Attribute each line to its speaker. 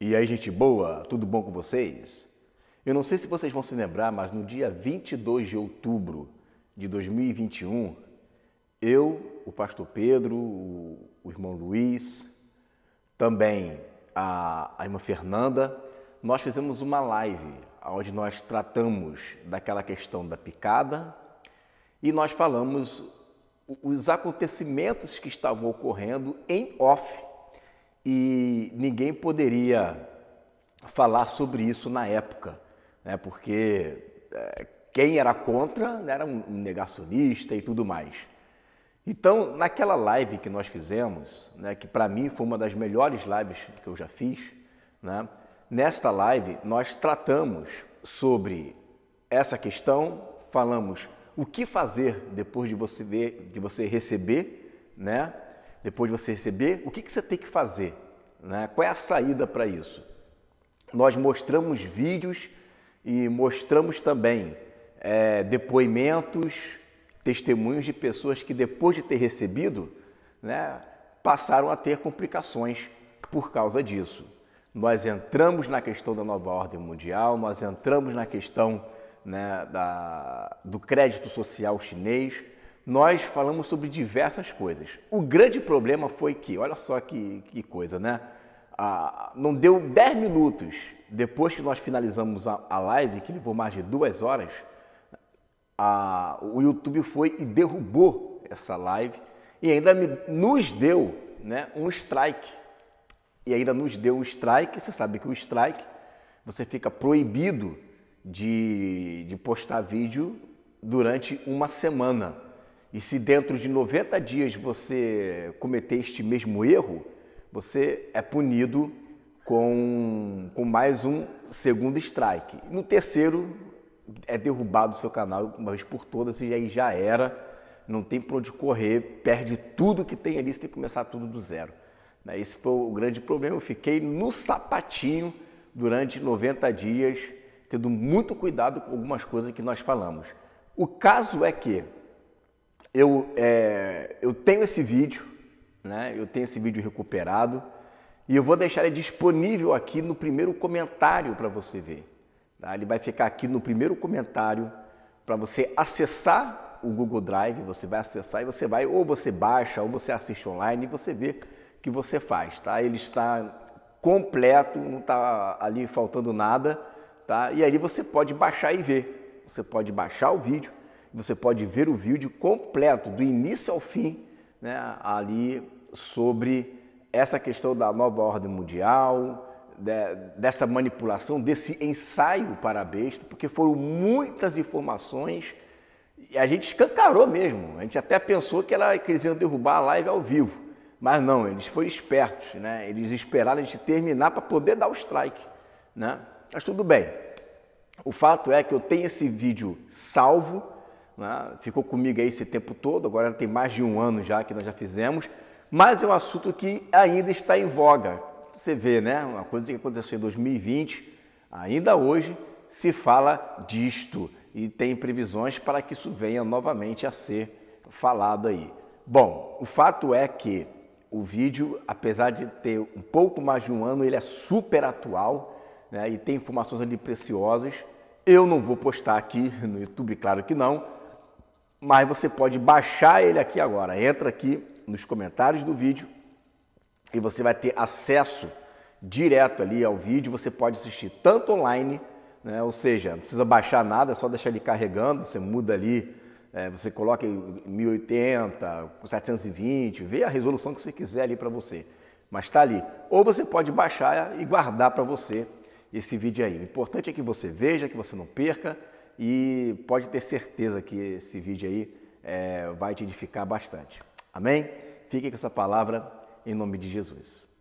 Speaker 1: E aí, gente boa, tudo bom com vocês? Eu não sei se vocês vão se lembrar, mas no dia 22 de outubro de 2021, eu, o pastor Pedro, o, o irmão Luiz, também a, a irmã Fernanda, nós fizemos uma live onde nós tratamos daquela questão da picada e nós falamos os acontecimentos que estavam ocorrendo em off e ninguém poderia falar sobre isso na época, né? porque é, quem era contra né, era um negacionista e tudo mais. Então, naquela live que nós fizemos, né, que para mim foi uma das melhores lives que eu já fiz, né, nesta live nós tratamos sobre essa questão, falamos o que fazer depois de você ver, de você receber, né, depois de você receber, o que, que você tem que fazer né? Qual é a saída para isso? Nós mostramos vídeos e mostramos também é, depoimentos, testemunhos de pessoas que depois de ter recebido, né, passaram a ter complicações por causa disso. Nós entramos na questão da nova ordem mundial, nós entramos na questão né, da, do crédito social chinês, nós falamos sobre diversas coisas. O grande problema foi que, olha só que, que coisa, né? Ah, não deu 10 minutos depois que nós finalizamos a, a live, que levou mais de duas horas, o YouTube foi e derrubou essa live e ainda me, nos deu né, um strike. E ainda nos deu um strike. Você sabe que o strike você fica proibido de, de postar vídeo durante uma semana. E se dentro de 90 dias você cometer este mesmo erro, você é punido com, com mais um segundo strike. No terceiro, é derrubado o seu canal uma vez por todas e aí já era. Não tem para onde correr, perde tudo que tem ali, você tem que começar tudo do zero. Né? Esse foi o grande problema. Eu fiquei no sapatinho durante 90 dias, tendo muito cuidado com algumas coisas que nós falamos. O caso é que eu, é, eu tenho esse vídeo, né? Eu tenho esse vídeo recuperado e eu vou deixar ele disponível aqui no primeiro comentário para você ver. Tá? Ele vai ficar aqui no primeiro comentário para você acessar o Google Drive. Você vai acessar e você vai ou você baixa ou você assiste online e você vê o que você faz, tá? Ele está completo, não está ali faltando nada, tá? E aí você pode baixar e ver. Você pode baixar o vídeo você pode ver o vídeo completo, do início ao fim, né, ali sobre essa questão da nova ordem mundial, dessa manipulação, desse ensaio para a besta, porque foram muitas informações e a gente escancarou mesmo. A gente até pensou que, ela, que eles iam derrubar a live ao vivo, mas não, eles foram espertos, né? Eles esperaram a gente terminar para poder dar o strike, né? Mas tudo bem. O fato é que eu tenho esse vídeo salvo, né? ficou comigo aí esse tempo todo, agora tem mais de um ano já que nós já fizemos, mas é um assunto que ainda está em voga. Você vê, né? Uma coisa que aconteceu em 2020, ainda hoje se fala disto e tem previsões para que isso venha novamente a ser falado aí. Bom, o fato é que o vídeo, apesar de ter um pouco mais de um ano, ele é super atual né, e tem informações ali preciosas. Eu não vou postar aqui no YouTube, claro que não, mas você pode baixar ele aqui agora. Entra aqui nos comentários do vídeo e você vai ter acesso direto ali ao vídeo. Você pode assistir tanto online, né? ou seja, não precisa baixar nada, é só deixar ele carregando. Você muda ali, é, você coloca em 1080, 720, vê a resolução que você quiser ali para você. Mas está ali. Ou você pode baixar e guardar para você esse vídeo aí. O importante é que você veja, que você não perca e pode ter certeza que esse vídeo aí é, vai te edificar bastante. Amém? Fique com essa palavra em nome de Jesus.